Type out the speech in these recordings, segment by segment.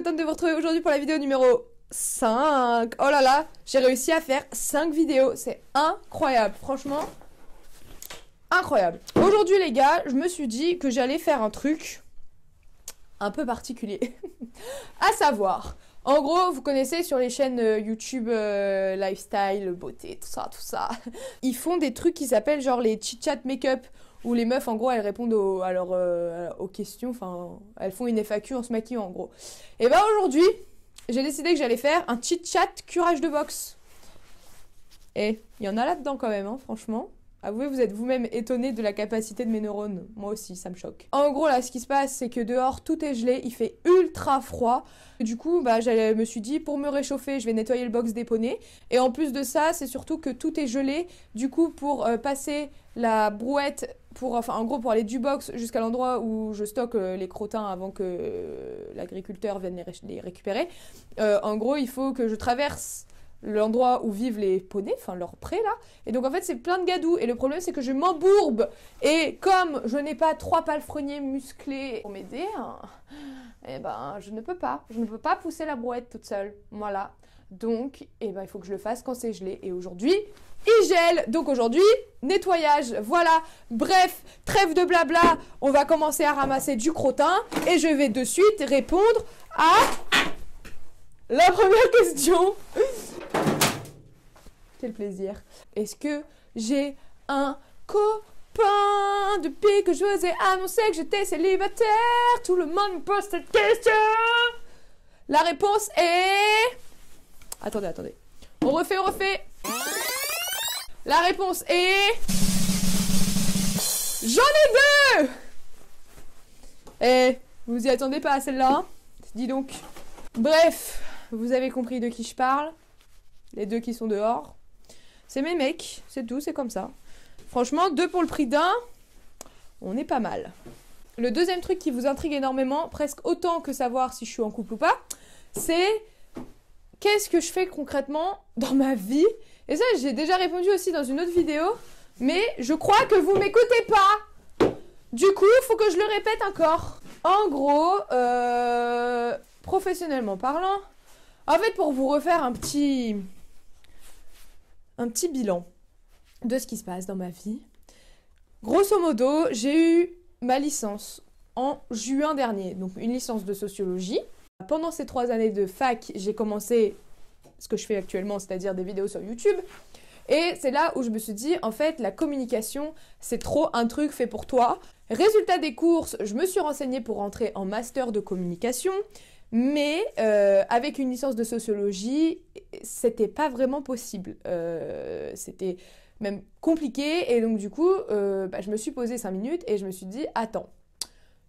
de vous retrouver aujourd'hui pour la vidéo numéro 5. Oh là là, j'ai réussi à faire 5 vidéos. C'est incroyable, franchement. Incroyable. Aujourd'hui les gars, je me suis dit que j'allais faire un truc un peu particulier. à savoir, en gros, vous connaissez sur les chaînes euh, YouTube euh, lifestyle, beauté, tout ça, tout ça. Ils font des trucs qui s'appellent genre les chit-chat make-up où les meufs en gros elles répondent aux, euh, aux questions, enfin elles font une FAQ en se maquillant en gros. Et ben aujourd'hui, j'ai décidé que j'allais faire un chit-chat curage de boxe. Et il y en a là-dedans quand même, hein, franchement. Avouez, vous êtes vous-même étonné de la capacité de mes neurones. Moi aussi, ça me choque. En gros, là, ce qui se passe, c'est que dehors, tout est gelé, il fait ultra froid. Du coup, bah, je me suis dit, pour me réchauffer, je vais nettoyer le box des Et en plus de ça, c'est surtout que tout est gelé. Du coup, pour euh, passer la brouette, pour, enfin, en gros, pour aller du box jusqu'à l'endroit où je stocke euh, les crottins avant que euh, l'agriculteur vienne les récupérer, en gros, il faut que je traverse l'endroit où vivent les poneys, enfin leur pré là. Et donc en fait c'est plein de gadou. Et le problème c'est que je m'embourbe. Et comme je n'ai pas trois palefreniers musclés pour m'aider, hein, eh ben je ne peux pas. Je ne peux pas pousser la brouette toute seule. Voilà. Donc eh ben, il faut que je le fasse quand c'est gelé. Et aujourd'hui, il gèle. Donc aujourd'hui, nettoyage. Voilà. Bref, trêve de blabla. On va commencer à ramasser du crottin. Et je vais de suite répondre à la première question. Quel plaisir. Est-ce que j'ai un copain depuis que je vous ai annoncé que j'étais célibataire Tout le monde me pose cette question. La réponse est... Attendez, attendez. On refait, on refait. La réponse est... J'en ai deux Eh, vous y attendez pas à celle-là hein Dis donc. Bref, vous avez compris de qui je parle. Les deux qui sont dehors. C'est mes mecs, c'est tout, c'est comme ça. Franchement, deux pour le prix d'un, on est pas mal. Le deuxième truc qui vous intrigue énormément, presque autant que savoir si je suis en couple ou pas, c'est qu'est-ce que je fais concrètement dans ma vie Et ça, j'ai déjà répondu aussi dans une autre vidéo, mais je crois que vous m'écoutez pas. Du coup, faut que je le répète encore. En gros, euh, professionnellement parlant, en fait, pour vous refaire un petit un petit bilan de ce qui se passe dans ma vie. Grosso modo, j'ai eu ma licence en juin dernier, donc une licence de sociologie. Pendant ces trois années de fac, j'ai commencé ce que je fais actuellement, c'est-à-dire des vidéos sur YouTube. Et c'est là où je me suis dit, en fait, la communication, c'est trop un truc fait pour toi. Résultat des courses, je me suis renseigné pour entrer en master de communication. Mais euh, avec une licence de sociologie, c'était pas vraiment possible. Euh, c'était même compliqué. Et donc, du coup, euh, bah, je me suis posé 5 minutes et je me suis dit Attends,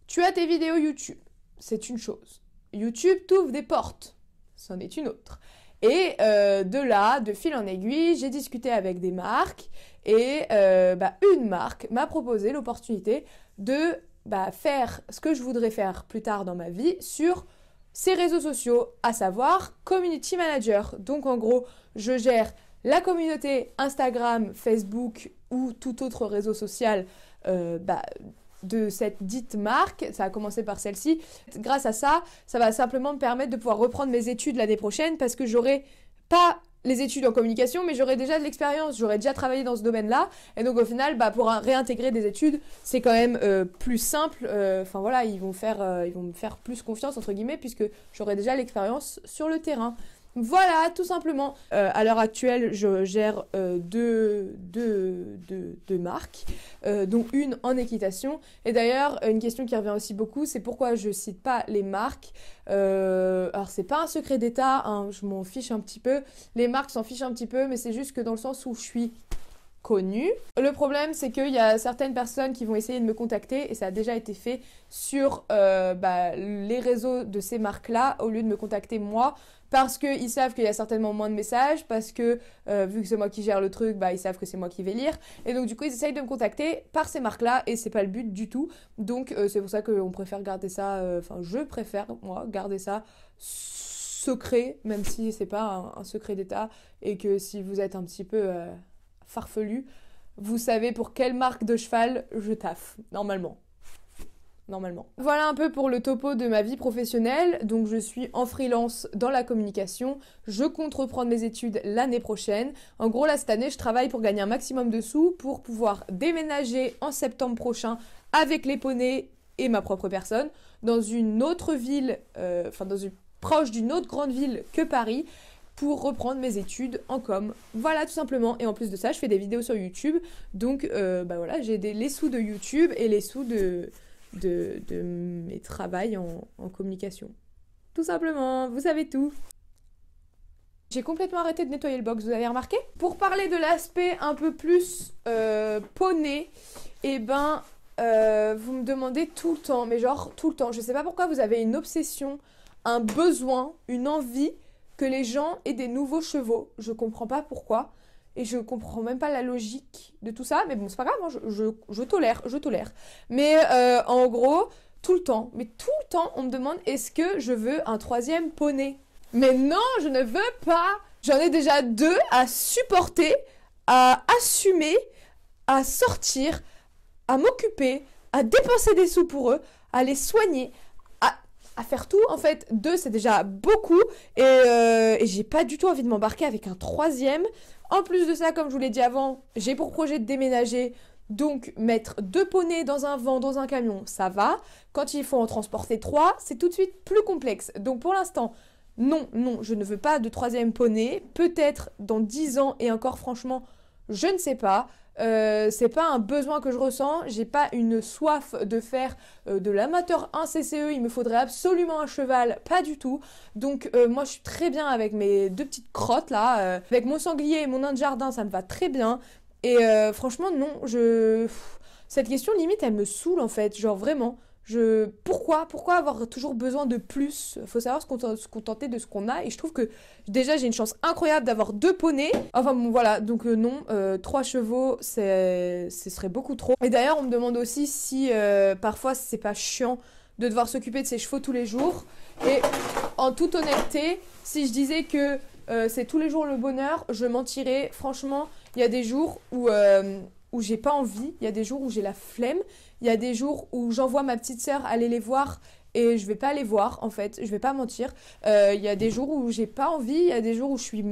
tu as tes vidéos YouTube, c'est une chose. YouTube t'ouvre des portes, c'en est une autre. Et de là, de fil en aiguille, j'ai discuté avec des marques et bah, une marque m'a proposé l'opportunité de bah, faire ce que je voudrais faire plus tard dans ma vie sur ces réseaux sociaux, à savoir Community Manager. Donc en gros, je gère la communauté Instagram, Facebook ou tout autre réseau social euh, bah, de cette dite marque. Ça a commencé par celle-ci. Grâce à ça, ça va simplement me permettre de pouvoir reprendre mes études l'année prochaine parce que j'aurai pas les études en communication, mais j'aurais déjà de l'expérience, j'aurais déjà travaillé dans ce domaine-là. Et donc au final, bah, pour réintégrer des études, c'est quand même euh, plus simple. Euh, enfin voilà, ils vont, faire, euh, ils vont me faire plus confiance, entre guillemets, puisque j'aurais déjà l'expérience sur le terrain. Voilà, tout simplement. Euh, à l'heure actuelle, je gère euh, deux, deux, marques, euh, dont une en équitation. Et d'ailleurs, une question qui revient aussi beaucoup, c'est pourquoi je cite pas les marques. alors, c'est pas un secret d'État, hein, je m'en fiche un petit peu. Les marques s'en fichent un petit peu, mais c'est juste que dans le sens où je suis le problème, c'est qu'il y a certaines personnes qui vont essayer de me contacter, et ça a déjà été fait sur euh, bah, les réseaux de ces marques-là, au lieu de me contacter moi, parce qu'ils savent qu'il y a certainement moins de messages, parce que euh, vu que c'est moi qui gère le truc, bah, ils savent que c'est moi qui vais lire. Et donc du coup, ils essayent de me contacter par ces marques-là, et c'est pas le but du tout. Donc euh, c'est pour ça qu'on préfère garder ça, enfin je préfère, moi, garder ça secret, même si c'est pas un secret d'État, et que si vous êtes un petit peu farfelu, vous savez pour quelle marque de cheval je taffe, normalement. Normalement. Voilà un peu pour le topo de ma vie professionnelle. Donc je suis en freelance dans la communication. Je compte reprendre mes études l'année prochaine. En gros, là, cette année, je travaille pour gagner un maximum de sous pour pouvoir déménager en septembre prochain avec les poneys et ma propre personne dans une autre ville, euh, enfin dans une proche d'une autre grande ville que Paris pour reprendre mes études en com. Voilà tout simplement. Et en plus de ça, je fais des vidéos sur YouTube. Donc euh, bah voilà, j'ai les sous de YouTube et les sous de, de, mes travails en, communication. Tout simplement, vous savez tout. J'ai complètement arrêté de nettoyer le box, vous avez remarqué Pour parler de l'aspect un peu plus euh, poney, et eh ben, euh, vous me demandez tout le temps, mais genre tout le temps. Je sais pas pourquoi vous avez une obsession, un besoin, une envie que les gens aient des nouveaux chevaux. Je comprends pas pourquoi. Et je comprends même pas la logique de tout ça. Mais bon, c'est pas grave, hein, je, tolère, je tolère. Mais euh, en gros, tout le temps, mais tout le temps, on me demande est-ce que je veux un troisième poney Mais non, je ne veux pas J'en ai déjà deux à supporter, à assumer, à sortir, à m'occuper, à dépenser des sous pour eux, à les soigner, faire tout. En fait, deux, c'est déjà beaucoup. Euh, et, j'ai pas du tout envie de m'embarquer avec un troisième. En plus de ça, comme je vous l'ai dit avant, j'ai pour projet de déménager. Donc, mettre deux poneys dans un vent, dans un camion, ça va. Quand il faut en transporter trois, c'est tout de suite plus complexe. Donc, pour l'instant, non, non, je ne veux pas de troisième poney. Peut-être dans dix ans, et encore franchement, je ne sais pas. Euh, c'est pas un besoin que je ressens, j'ai pas une soif de faire euh, de l'amateur 1 CCE, il me faudrait absolument un cheval, pas du tout. Donc euh, moi je suis très bien avec mes deux petites crottes là, avec mon sanglier et mon nain de jardin, ça me va très bien. Et franchement non, je cette question limite elle me saoule en fait, genre vraiment pourquoi Pourquoi avoir toujours besoin de plus Faut savoir se contenter de ce qu'on a. Et je trouve que déjà j'ai une chance incroyable d'avoir deux poneys. Enfin voilà, donc euh, non, euh, trois chevaux, ce serait beaucoup trop. Et d'ailleurs, on me demande aussi si euh, parfois c'est pas chiant de devoir s'occuper de ses chevaux tous les jours. Et en toute honnêteté, si je disais que c'est tous les jours le bonheur, je mentirais. Franchement, il y a des jours où où j'ai pas envie, il y a des jours où j'ai la flemme, il y a des jours où j'envoie ma petite sœur aller les voir et je vais pas les voir en fait, je vais pas mentir. Euh, il y a des jours où j'ai pas envie, il y a des jours où je suis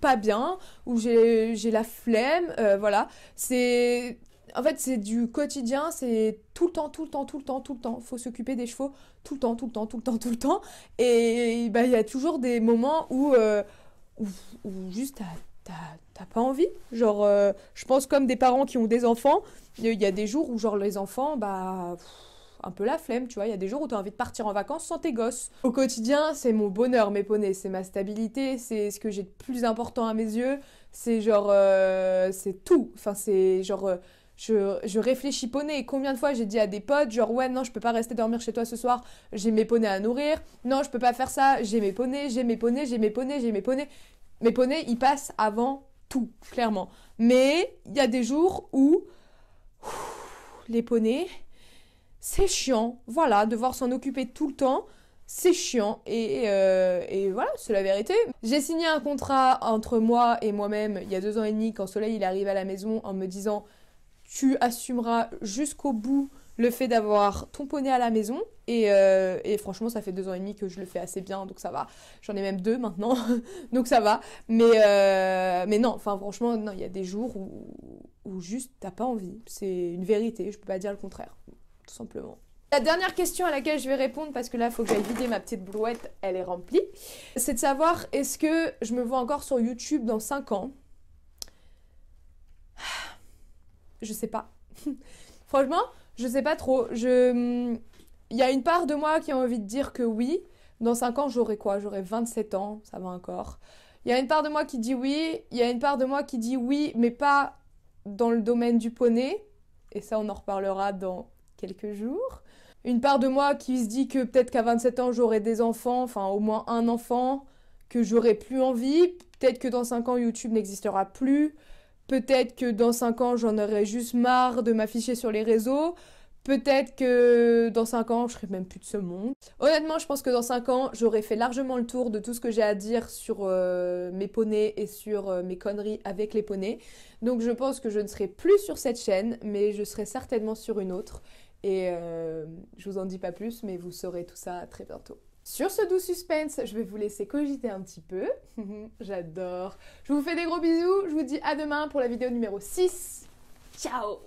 pas bien, où j'ai la flemme, euh, voilà. C'est en fait c'est du quotidien, c'est tout le temps, tout le temps, tout le temps, tout le temps. Faut s'occuper des chevaux tout le temps, tout le temps, tout le temps, tout le temps. Et bah, il y a toujours des moments où, euh, où, où, juste t'as pas envie. Genre, euh, je pense comme des parents qui ont des enfants, il y a des jours où, genre, les enfants, bah. un peu la flemme, tu vois. Il y a des jours où tu as envie de partir en vacances sans tes gosses. Au quotidien, c'est mon bonheur, mes poneys, c'est ma stabilité, c'est ce que j'ai de plus important à mes yeux. C'est genre. Euh, c'est tout. Enfin, c'est genre. Euh, je, je, réfléchis poney. Combien de fois j'ai dit à des potes, genre, ouais, non, je peux pas rester dormir chez toi ce soir, j'ai mes poneys à nourrir. Non, je peux pas faire ça, j'ai mes poneys, j'ai mes poneys, j'ai mes poneys, j'ai mes poneys. Mes poneys, ils passent avant clairement. Mais il y a des jours où les poneys, c'est chiant. Voilà, devoir s'en occuper tout le temps, c'est chiant. Et, euh, et voilà, c'est la vérité. J'ai signé un contrat entre moi et moi-même il y a deux ans et demi quand Soleil il arrive à la maison en me disant tu assumeras jusqu'au bout le fait d'avoir tomponné à la maison. Euh, et, franchement, ça fait deux ans et demi que je le fais assez bien, donc ça va. J'en ai même deux maintenant, donc ça va. Mais, euh, mais non, enfin franchement, non, il y a des jours où, où juste t'as pas envie. C'est une vérité, je peux pas dire le contraire, tout simplement. La dernière question à laquelle je vais répondre, parce que là, il faut que j'aille vider ma petite brouette, elle est remplie, c'est de savoir est-ce que je me vois encore sur YouTube dans cinq ans Je sais pas. Franchement, je sais pas trop. Il hmm, y a une part de moi qui a envie de dire que oui. Dans 5 ans, j'aurai quoi J'aurai 27 ans, ça va encore. Il y a une part de moi qui dit oui. Il y a une part de moi qui dit oui, mais pas dans le domaine du poney. Et ça, on en reparlera dans quelques jours. Une part de moi qui se dit que peut-être qu'à 27 ans, j'aurai des enfants, enfin au moins un enfant, que j'aurai plus envie. Peut-être que dans 5 ans, YouTube n'existera plus. Peut-être que dans 5 ans, j'en aurais juste marre de m'afficher sur les réseaux. Peut-être que dans 5 ans, je serai même plus de ce monde. Honnêtement, je pense que dans 5 ans, j'aurai fait largement le tour de tout ce que j'ai à dire sur euh, mes poneys et sur euh, mes conneries avec les poneys. Donc je pense que je ne serai plus sur cette chaîne, mais je serai certainement sur une autre. Et je euh, je vous en dis pas plus, mais vous saurez tout ça très bientôt. Sur ce doux suspense, je vais vous laisser cogiter un petit peu. J'adore. Je vous fais des gros bisous. Je vous dis à demain pour la vidéo numéro 6. Ciao